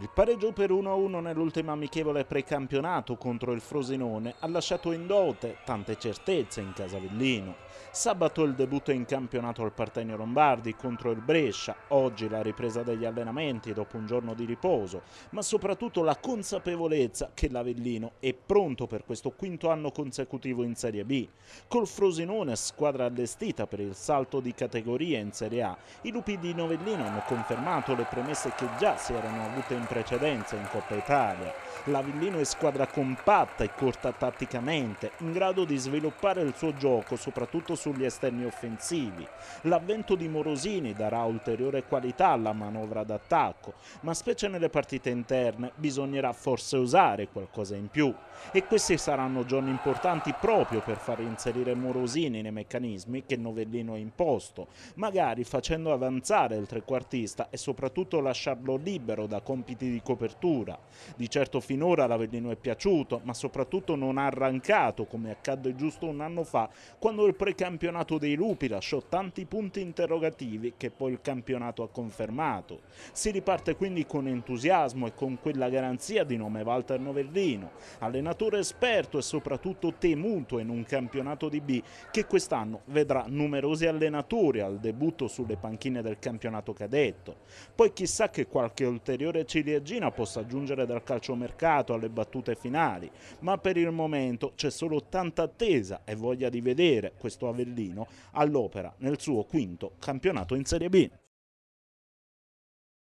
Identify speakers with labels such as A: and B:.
A: Il pareggio per 1-1 nell'ultima amichevole precampionato contro il Frosinone ha lasciato in dote tante certezze in Casavellino. Sabato il debutto in campionato al Partenio Lombardi contro il Brescia, oggi la ripresa degli allenamenti dopo un giorno di riposo, ma soprattutto la consapevolezza che l'Avellino è pronto per questo quinto anno consecutivo in Serie B. Col Frosinone, squadra allestita per il salto di categoria in Serie A, i lupi di Novellino hanno confermato le premesse che già si erano avute in precedenza in Coppa Italia. L'Avellino è squadra compatta e corta tatticamente, in grado di sviluppare il suo gioco soprattutto sugli esterni offensivi. L'avvento di Morosini darà ulteriore qualità alla manovra d'attacco, ma specie nelle partite interne bisognerà forse usare qualcosa in più. E questi saranno giorni importanti proprio per far inserire Morosini nei meccanismi che Novellino ha imposto, magari facendo avanzare il trequartista e soprattutto lasciarlo libero da compiti tentativi di copertura. Di certo finora l'Avellino è piaciuto, ma soprattutto non ha arrancato come accadde giusto un anno fa quando il precampionato dei Lupi lasciò tanti punti interrogativi che poi il campionato ha confermato. Si riparte quindi con entusiasmo e con quella garanzia di nome Walter Novellino, allenatore esperto e soprattutto temuto in un campionato di B che quest'anno vedrà numerosi allenatori al debutto sulle panchine del campionato cadetto. Poi chissà che qualche ulteriore ciliegia ciliegina possa giungere dal calciomercato alle battute finali, ma per il momento c'è solo tanta attesa e voglia di vedere questo Avellino all'opera nel suo quinto campionato in Serie B.